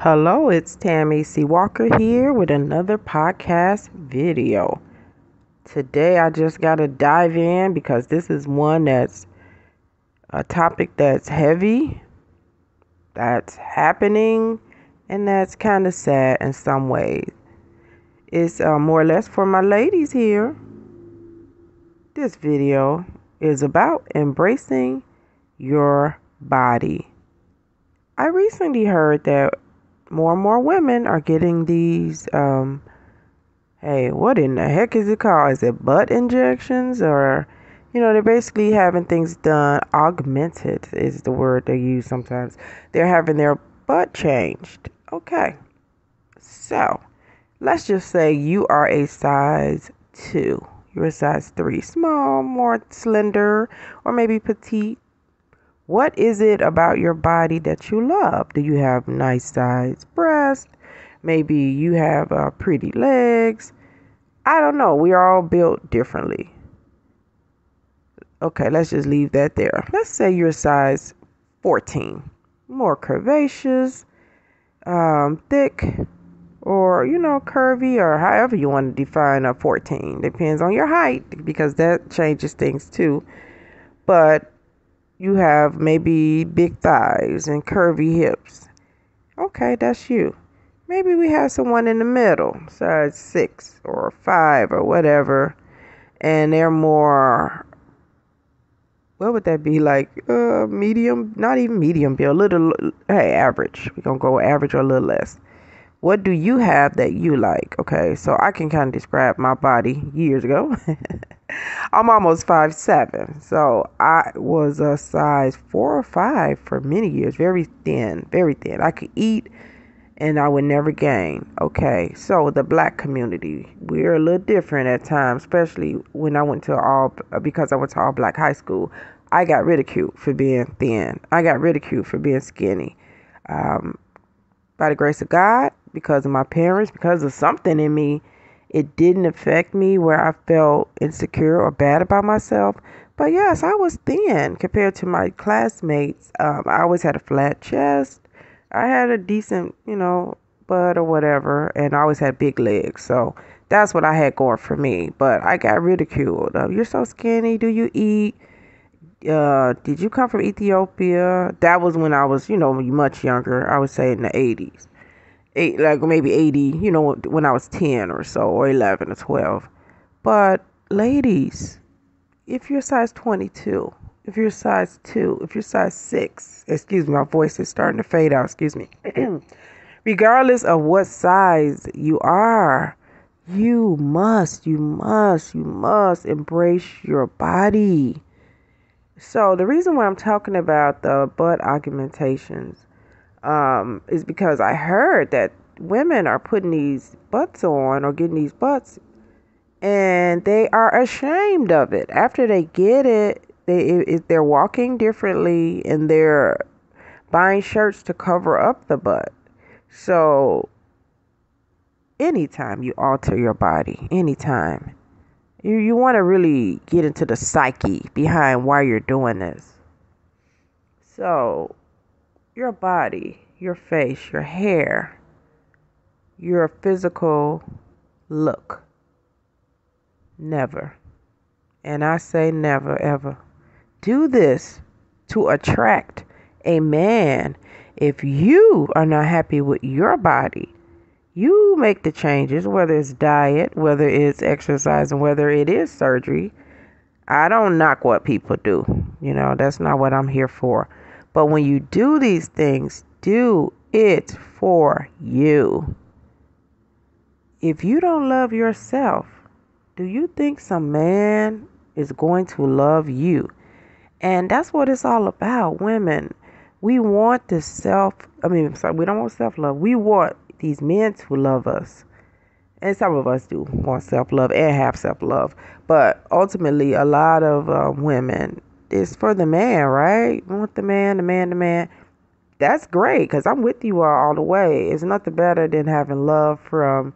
Hello, it's Tammy C. Walker here with another podcast video. Today, I just got to dive in because this is one that's a topic that's heavy, that's happening, and that's kind of sad in some ways. It's uh, more or less for my ladies here. This video is about embracing your body. I recently heard that more and more women are getting these. Um, hey, what in the heck is it called? Is it butt injections or? You know, they're basically having things done augmented, is the word they use sometimes. They're having their butt changed. Okay. So let's just say you are a size two. You're a size three, small, more slender, or maybe petite. What is it about your body that you love? Do you have nice sized breasts? Maybe you have uh, pretty legs. I don't know. We are all built differently. Okay, let's just leave that there. Let's say you're size 14, more curvaceous, um, thick, or you know, curvy, or however you want to define a 14. Depends on your height because that changes things too. But you have maybe big thighs and curvy hips. Okay, that's you. Maybe we have someone in the middle, size six or five or whatever, and they're more, what would that be like? Uh, medium, not even medium a little, hey, average. We're going to go average or a little less. What do you have that you like? Okay, so I can kind of describe my body years ago. I'm almost five seven, so I was a size four or five for many years. Very thin, very thin. I could eat, and I would never gain. Okay, so the black community, we're a little different at times, especially when I went to all because I went to all black high school. I got ridiculed for being thin. I got ridiculed for being skinny. Um, by the grace of God, because of my parents, because of something in me it didn't affect me where I felt insecure or bad about myself. But yes, I was thin compared to my classmates. Um, I always had a flat chest. I had a decent, you know, butt or whatever, and I always had big legs. So that's what I had going for me. But I got ridiculed. Uh, You're so skinny. Do you eat? Uh, did you come from Ethiopia? That was when I was, you know, much younger. I would say in the 80s eight, like maybe 80, you know, when I was 10 or so, or 11 or 12. But ladies, if you're size 22, if you're size 2, if you're size 6, excuse me, my voice is starting to fade out, excuse me. Regardless of what size you are, you must, you must, you must embrace your body. So, the reason why I'm talking about the butt augmentations um, is because I heard that women are putting these butts on or getting these butts and they are ashamed of it. After they get it, they it, they're walking differently and they're buying shirts to cover up the butt. So anytime you alter your body, anytime you you want to really get into the psyche behind why you're doing this. So your body, your face, your hair, your physical look. Never. And I say never, ever. Do this to attract a man. If you are not happy with your body, you make the changes, whether it's diet, whether it's exercise, and whether it is surgery. I don't knock what people do. You know, that's not what I'm here for. But when you do these things, do it for you. If you don't love yourself, do you think some man is going to love you? And that's what it's all about, women. We want this self, I mean, sorry, we don't want self love. We want these men to love us. And some of us do want self love and have self love. But ultimately, a lot of uh, women is for the man, right? I want the man, the man, the man. That's great because I'm with you all, all the way. It's nothing better than having love from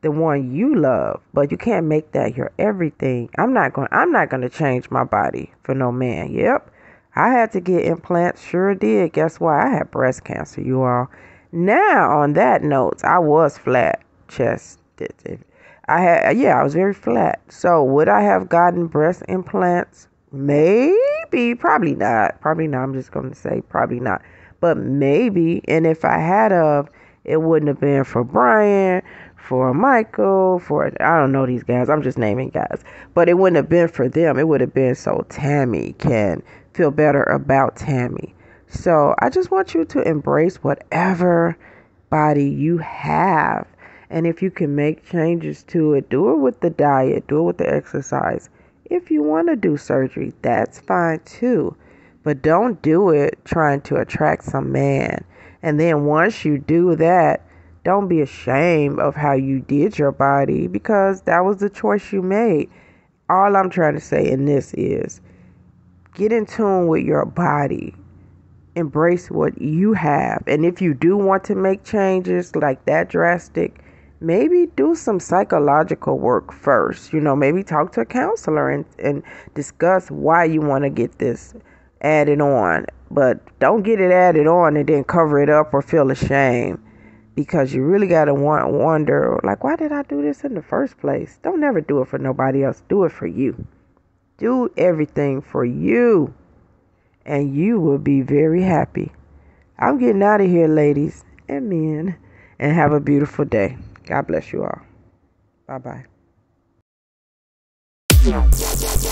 the one you love, but you can't make that your everything. I'm not going. I'm not going to change my body for no man. Yep, I had to get implants. Sure did. Guess why? I had breast cancer. You all. Now on that note, I was flat chested. I had yeah, I was very flat. So would I have gotten breast implants Maybe, probably not. Probably not. I'm just going to say probably not. But maybe, and if I had of, it wouldn't have been for Brian, for Michael, for I don't know these guys. I'm just naming guys. But it wouldn't have been for them. It would have been so Tammy can feel better about Tammy. So I just want you to embrace whatever body you have. And if you can make changes to it, do it with the diet, do it with the exercise. If you want to do surgery, that's fine too. But don't do it trying to attract some man. And then once you do that, don't be ashamed of how you did your body because that was the choice you made. All I'm trying to say in this is get in tune with your body. Embrace what you have. And if you do want to make changes like that drastic, maybe do some psychological work first. You know, maybe talk to a counselor and, and discuss why you want to get this added on. But don't get it added on and then cover it up or feel ashamed because you really got to want wonder like why did I do this in the first place? Don't ever do it for nobody else. Do it for you. Do everything for you and you will be very happy. I'm getting out of here, ladies and men, and have a beautiful day. God bless you all. Bye bye.